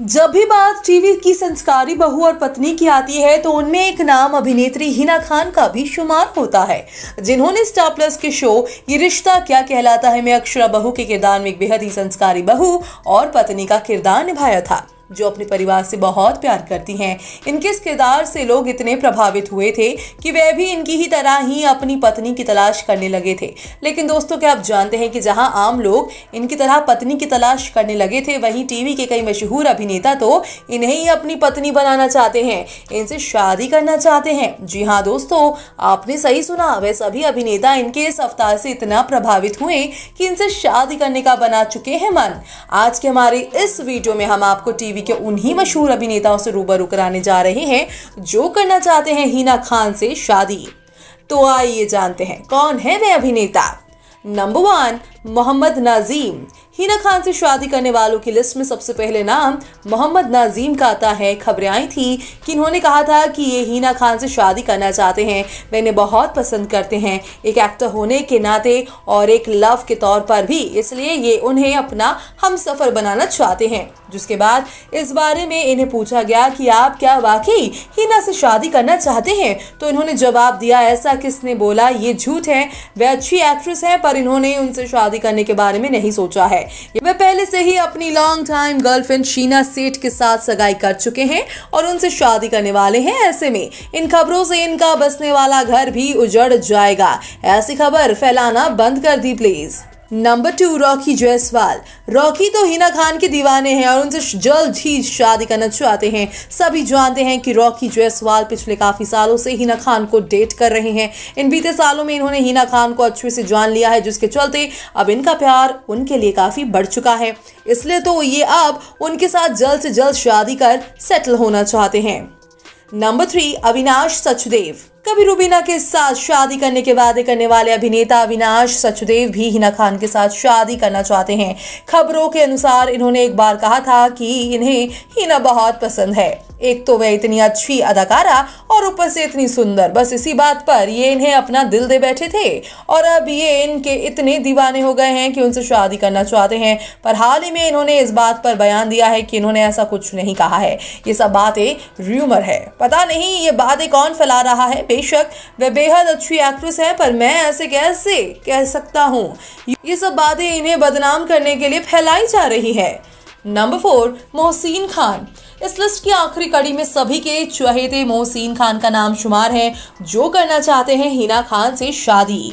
जब भी बात टीवी की संस्कारी बहू और पत्नी की आती है तो उनमें एक नाम अभिनेत्री हिना खान का भी शुमार होता है जिन्होंने स्टार प्लस के शो ये रिश्ता क्या कहलाता है में अक्षरा बहू के किरदार में एक बेहद ही संस्कारी बहू और पत्नी का किरदार निभाया था जो अपने परिवार से बहुत प्यार करती हैं इनके इस किरदार से लोग इतने प्रभावित हुए थे कि वह भी इनकी ही तरह ही अपनी पत्नी की तलाश करने लगे थे लेकिन दोस्तों क्या आप जानते हैं कि जहां आम लोग इनकी तरह पत्नी की तलाश करने लगे थे वहीं टीवी के कई मशहूर अभिनेता तो इन्हें ही अपनी पत्नी बनाना चाहते हैं इनसे शादी करना चाहते हैं जी हाँ दोस्तों आपने सही सुना वह सभी अभिनेता इनके इस अवतार से इतना प्रभावित हुए कि इनसे शादी करने का बना चुके हैं मन आज के हमारे इस वीडियो में हम आपको टीवी देवी के उन्हीं मशहूर अभिनेताओं से रूबरू कराने जा रहे हैं जो करना चाहते हैं हीना खान से शादी तो आइए जानते हैं कौन है वे अभिनेता नंबर वन मोहम्मद नाजीम हिना खान से शादी करने वालों की लिस्ट में सबसे पहले नाम मोहम्मद नाजीम का आता है खबरें आई थी कि इन्होंने कहा था कि ये हिना खान से शादी करना चाहते हैं मैंने बहुत पसंद करते हैं एक एक्टर होने के नाते और एक लव के तौर पर भी इसलिए ये उन्हें अपना हम सफ़र बनाना चाहते हैं जिसके बाद इस बारे में इन्हें पूछा गया कि आप क्या वाकई हिना से शादी करना चाहते हैं तो इन्होंने जवाब दिया ऐसा किसने बोला ये झूठ है वे अच्छी एक्ट्रेस हैं पर इन्होंने उनसे शादी शादी करने के बारे में नहीं सोचा है वे पहले से ही अपनी लॉन्ग टाइम गर्लफ्रेंड शीना सेठ के साथ सगाई कर चुके हैं और उनसे शादी करने वाले हैं ऐसे में इन खबरों से इनका बसने वाला घर भी उजड़ जाएगा ऐसी खबर फैलाना बंद कर दी please number two Rocky Jaiswal Rocky तो हिना खान के दीवाने हैं और उनसे जल्द ही शादी करना चाहते हैं सभी जानते हैं कि रॉकी जयसवाल पिछले काफ़ी सालों से हिना खान को डेट कर रहे हैं इन बीते सालों में इन्होंने हिना खान को अच्छे से जान लिया है जिसके चलते अब इनका प्यार उनके लिए काफ़ी बढ़ चुका है इसलिए तो ये अब उनके साथ जल्द से जल्द शादी कर सेटल होना चाहते हैं नंबर थ्री अविनाश सचदेव कभी रूबीना के साथ शादी करने के वादे करने वाले अभिनेता अविनाश सचदेव भी हिना खान के साथ शादी करना चाहते हैं खबरों के अनुसार इन्होंने एक बार कहा था कि इन्हें हिना बहुत पसंद है एक तो वह इतनी अच्छी अदाकारा और ऊपर से इतनी सुंदर बस इसी बात पर ये इन्हें अपना दिल दे बैठे थे और अब ये इनके इतने दीवाने हो गए हैं कि उनसे शादी करना चाहते हैं पर हाल ही में इन्होंने इस बात पर बयान दिया है कि इन्होंने ऐसा कुछ नहीं कहा है ये सब बातें र्यूमर है पता नहीं ये बातें कौन फैला रहा है बेशक वह बेहद अच्छी एक्ट्रेस है पर मैं ऐसे कैसे कह सकता हूँ ये सब बातें इन्हें बदनाम करने के लिए फैलाई जा रही है नंबर फोर मोहसिन खान इस लिस्ट की आखिरी कड़ी में सभी के चहेते मोहसिन खान का नाम शुमार है जो करना चाहते हैं हिना खान से शादी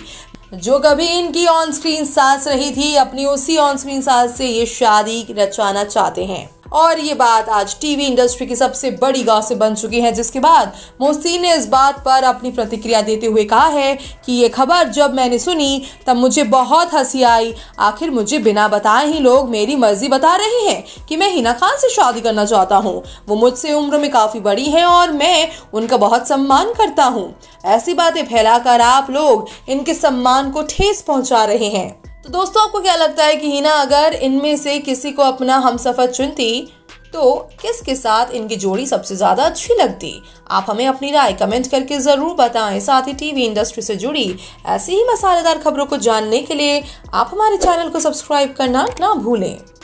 जो कभी इनकी ऑन स्क्रीन सास रही थी अपनी उसी ऑन स्क्रीन सास से ये शादी रचाना चाहते हैं और ये बात आज टीवी इंडस्ट्री की सबसे बड़ी से बन चुकी है जिसके बाद मोहसिन ने इस बात पर अपनी प्रतिक्रिया देते हुए कहा है कि ये खबर जब मैंने सुनी तब मुझे बहुत हंसी आई आखिर मुझे बिना बताए ही लोग मेरी मर्जी बता रहे हैं कि मैं हिना खान से शादी करना चाहता हूँ वो मुझसे उम्र में काफ़ी बड़ी हैं और मैं उनका बहुत सम्मान करता हूँ ऐसी बातें फैलाकर आप लोग इनके सम्मान को ठेस पहुँचा रहे हैं तो दोस्तों आपको क्या लगता है कि हिना अगर इनमें से किसी को अपना हम सफ़र चुनती तो किसके साथ इनकी जोड़ी सबसे ज़्यादा अच्छी लगती आप हमें अपनी राय कमेंट करके ज़रूर बताएं साथ ही टीवी इंडस्ट्री से जुड़ी ऐसी ही मसालेदार खबरों को जानने के लिए आप हमारे चैनल को सब्सक्राइब करना ना भूलें